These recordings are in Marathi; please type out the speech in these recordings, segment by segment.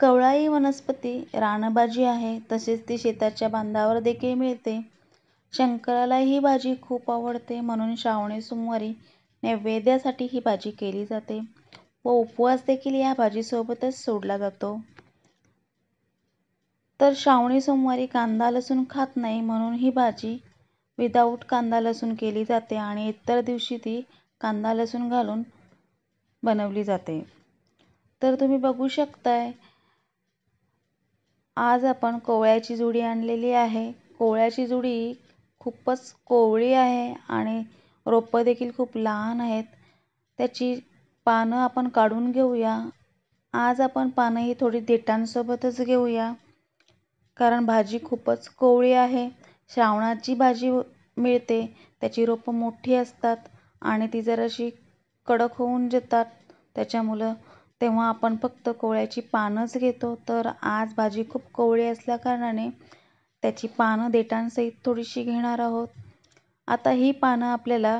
कवळाई वनस्पती रानभाजी आहे, तसेच ती शेताच्या बांधावर देखील मिळते. शंकराला ही भाजी खूप आवडते म्हणून श्रावणी सोमवारी नैवेद्यासाठी ही भाजी केली जाते व उपवास देखील या भाजीसोबतच सोडला जातो. तर श्रावणी सोमवारी कांदा लसूण खात नाही म्हणून ही भाजी विदाऊट कांदा लसूण केली जाते आणि इतर दिवशी ती कांदा लसूण घालून बनवली जाते. तर तुम्ही बघू शकताय आज आपण कोवळ्याची जुडी आणलेली आहे कोवळ्याची जुडी खूपच कोवळी आहे आणि रोपं देखील खूप लहान आहेत त्याची पानं आपण काढून घेऊया आज आपण पानं ही थोडी देठांसोबतच घेऊया कारण भाजी खूपच कोवळी आहे श्रावणाची भाजी मिळते त्याची रोपं मोठी असतात आणि ती जराशी कडक होऊन जातात त्याच्यामुळं तेव्हा आपण फक्त कोवळ्याची पानंच घेतो तर आज भाजी खूप कोवळी असल्याकारणाने त्याची पानं देठांसहित थोडीशी घेणार आहोत आता ही पानं आपल्याला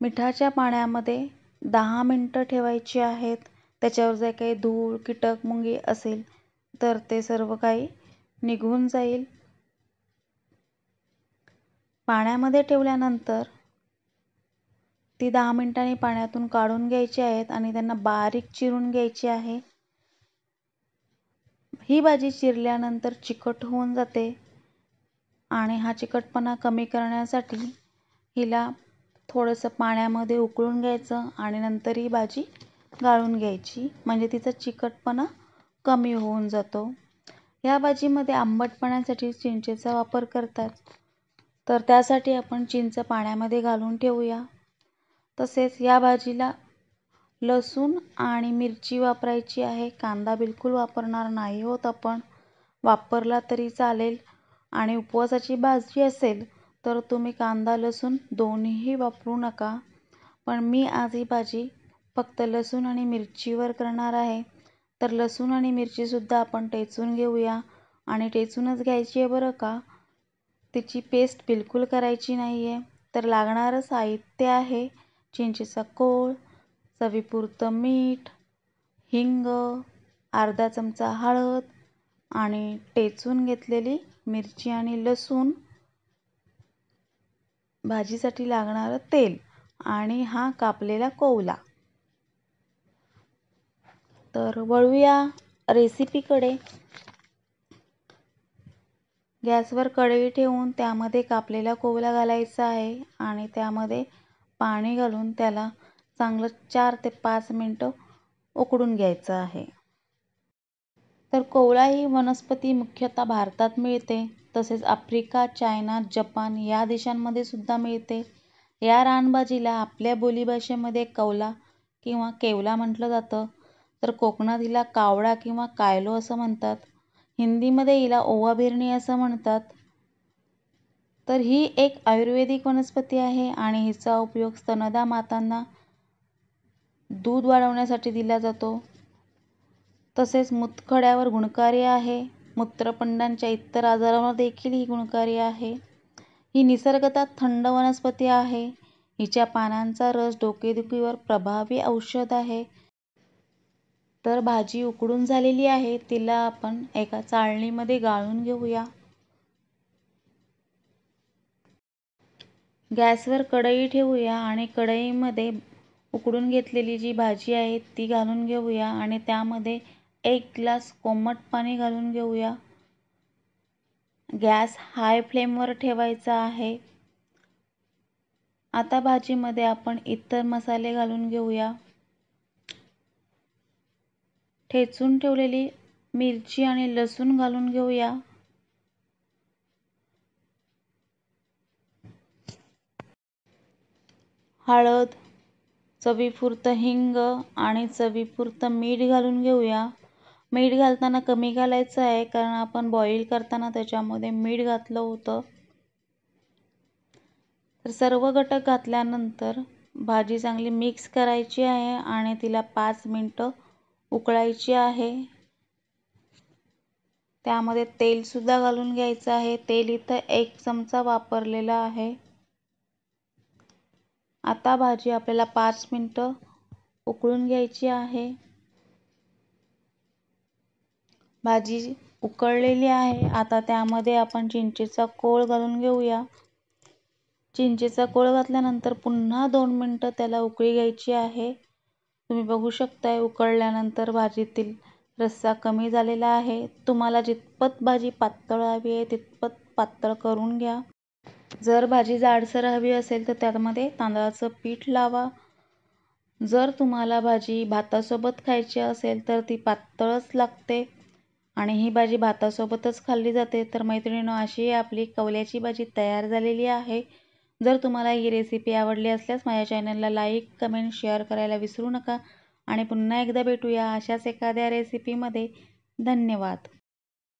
मिठाच्या पाण्यामध्ये दहा मिनटं ठेवायची आहेत त्याच्यावर जे काही धूळ कीटक मुंगी असेल तर ते सर्व काही निघून जाईल पाण्यामध्ये ठेवल्यानंतर ती दहा मिनटांनी पाण्यातून काढून घ्यायची आहेत आणि त्यांना बारीक चिरून घ्यायची आहे ही भाजी चिरल्यानंतर चिकट होऊन जाते आणि हा चिकटपणा कमी करण्यासाठी हिला थोडंसं पाण्यामध्ये उकळून घ्यायचं आणि नंतर ही भाजी गाळून घ्यायची म्हणजे तिचा चिकटपणा कमी होऊन जातो या भाजीमध्ये आंबटपणासाठी चिंचेचा वापर करतात तर त्यासाठी आपण चिंच पाण्यामध्ये घालून ठेवूया तसेच या भाजीला लसूण आणि मिरची वापरायची आहे कांदा बिलकुल वापरणार नाही होत आपण वापरला तरी चालेल आणि उपवासाची भाजी असेल तर तुम्ही कांदा लसूण दोन्हीही वापरू नका पण मी आज ही भाजी फक्त लसूण आणि मिरचीवर करणार आहे तर लसूण आणि मिरचीसुद्धा आपण टेचून घेऊया आणि टेचूनच घ्यायची आहे बरं का तिची पेस्ट बिलकुल करायची नाही आहे तर लागणारं साहित्य आहे चिंचेचा कोळ चवीपुरतं मीठ हिंग अर्धा चमचा हळद आणि टेचून घेतलेली मिरची आणि लसूण भाजीसाठी लागणारं तेल आणि हा कापलेला कोवला तर वळूया रेसिपीकडे गॅसवर कढई ठेवून त्यामध्ये कापलेला कोवला घालायचा आहे आणि त्यामध्ये पाणी घालून त्याला चांगलं चार ते पाच मिनटं उकडून घ्यायचं आहे तर कोवळा ही वनस्पती मुख्यतः भारतात मिळते तसेच आफ्रिका चायना जपान या देशांमध्ये सुद्धा मिळते या रानबाजीला आपल्या बोलीभाषेमध्ये कवला किंवा केवला म्हटलं जातं तर कोकणात हिला कावळा किंवा कायलो असं म्हणतात हिंदीमध्ये हिला ओवा असं म्हणतात तर ही एक आयुर्वेदिक वनस्पती आहे आणि हिचा उपयोग स्तनदा मातांना दूध वाढवण्यासाठी दिला जातो तसेच मुतखड्यावर गुणकारी आहे मूत्रपिंडांच्या इतर आजारांवर देखील ही गुणकारी आहे ही निसर्गता थंड वनस्पती आहे हिच्या पानांचा रस डोकेदुखीवर प्रभावी औषध आहे तर भाजी उकडून झालेली आहे तिला आपण एका चाळणीमध्ये गाळून घेऊया गॅसवर कढई ठेवूया आणि कढईमध्ये उकडून घेतलेली जी भाजी आहे ती घालून घेऊया आणि त्यामध्ये एक ग्लास कोमट पाणी घालून घेऊया गॅस हाय फ्लेमवर ठेवायचा आहे आता भाजीमध्ये आपण इतर मसाले घालून घेऊया ठेचून ठेवलेली मिरची आणि लसूण घालून घेऊया हळद चवीपुरतं हिंग आणि चवीपुरतं मीठ घालून घेऊया मीठ घालताना कमी घालायचं आहे कारण आपण बॉईल करताना त्याच्यामध्ये मीठ घातलं होतं तर सर्व घटक घातल्यानंतर भाजी चांगली मिक्स करायची आहे आणि तिला पाच मिनटं उकळायची आहे त्यामध्ये तेलसुद्धा घालून घ्यायचं आहे तेल इथं एक चमचा वापरलेला आहे आता भाजी आपल्याला पाच मिनटं उकळून घ्यायची आहे भाजी उकळलेली आहे आता त्यामध्ये आपण चिंचेचा कोळ घालून घेऊया चिंचेचा कोळ घातल्यानंतर पुन्हा दोन मिनटं त्याला उकळी घ्यायची आहे तुम्ही बघू शकताय उकळल्यानंतर भाजीतील रस्सा कमी झालेला आहे तुम्हाला जितपत भाजी पातळ हवी आहे तितपत पातळ करून घ्या जर भाजी जाडसर हवी असेल तर त्यामध्ये तांदळाचं पीठ लावा जर तुम्हाला भाजी भातासोबत खायची असेल तर ती पातळच लागते आणि ही भाजी भातासोबतच खाल्ली जाते तर मैत्रिणीनो अशी आपली कवल्याची भाजी तयार झालेली आहे जर तुम्हाला ही रेसिपी आवडली असल्यास माझ्या चॅनलला लाईक कमेंट शेअर करायला विसरू नका आणि पुन्हा एकदा भेटूया अशाच एखाद्या रेसिपीमध्ये धन्यवाद